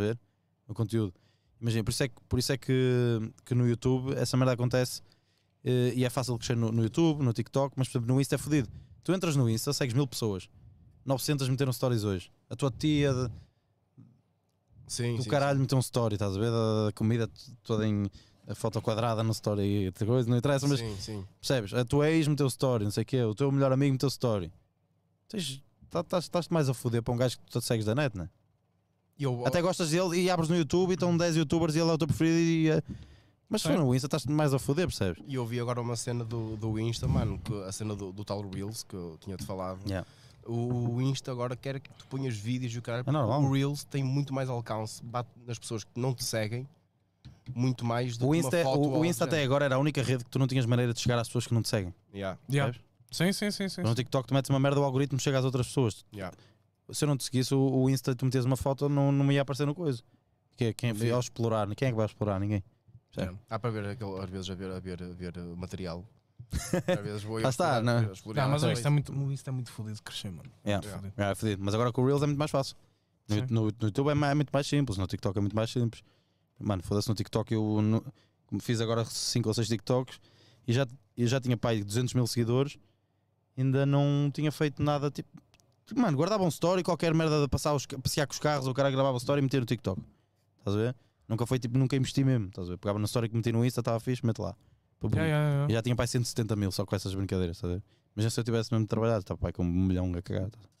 ver? O conteúdo. Imagina, por isso é, que, por isso é que, que no YouTube essa merda acontece uh, e é fácil crescer no, no, YouTube, no TikTok, mas por exemplo no Insta é fodido. Tu entras no Insta, segues mil pessoas, 900 meteram stories hoje. A tua tia de, sim, do sim, caralho meteu um story, estás a ver? A comida toda em a foto quadrada no story e coisa, não interessa, mas sim, sim. percebes? A tua ex meteu story, não sei o quê, o teu melhor amigo meteu story. Estás-te tá, mais a foder para um gajo que tu segues da net, não é? Eu, Até gostas dele e abres no YouTube e estão 10 uhum. youtubers e ele é o teu preferido e, uh, Mas se for no Insta estás-te mais a foder, percebes? E eu vi agora uma cena do, do Insta, mano, que, a cena do, do tal Reels que eu tinha-te falado. Yeah. O, o Insta agora quer que tu ponhas vídeos e o cara é normal. o Reels tem muito mais alcance, bate nas pessoas que não te seguem muito mais do o que Insta, uma é- foto. O, o Insta até agora era a única rede que tu não tinhas maneira de chegar às pessoas que não te seguem. Yeah. Yeah. Sim, sim, sim, sim. Então no TikTok tu metes uma merda, o algoritmo chega às outras pessoas. Yeah se eu não te seguisse o, o Insta tu metes uma foto, não, não me ia aparecer no coisa. Que, é quem, ao explorar, quem é que vai explorar? Ninguém. É. Há para ver aquele, às vezes a ver, a ver, a ver eh, material. Às vezes vou ah, está, não. É? não, mas é o Insta, é muito, muito fodido de crescer, mano. é É, é fodido. Mas agora com o Reels é muito mais fácil. No, no, no, YouTube é, é, muito mais simples, no TikTok é muito mais simples. Mano, foda-se, no TikTok eu no, fiz agora 5 ou 6 TikToks e já, eu já tinha pai 200 mil seguidores, ainda não tinha feito nada tipo Mano, guardavam um story, qualquer merda de passar os, passear com os carros, o cara gravava story e meter no TikTok. Estás a ver? Nunca foi tipo, nunca investi mesmo. Estás a ver? Pegava na story que meti no Insta, estava fixe, mete lá. Yeah, yeah, yeah. E já tinha pai 170 mil só com essas brincadeiras, estás a ver? Mas já se eu tivesse mesmo trabalhado, estava tá, pai com um milhão a cagar. Tá.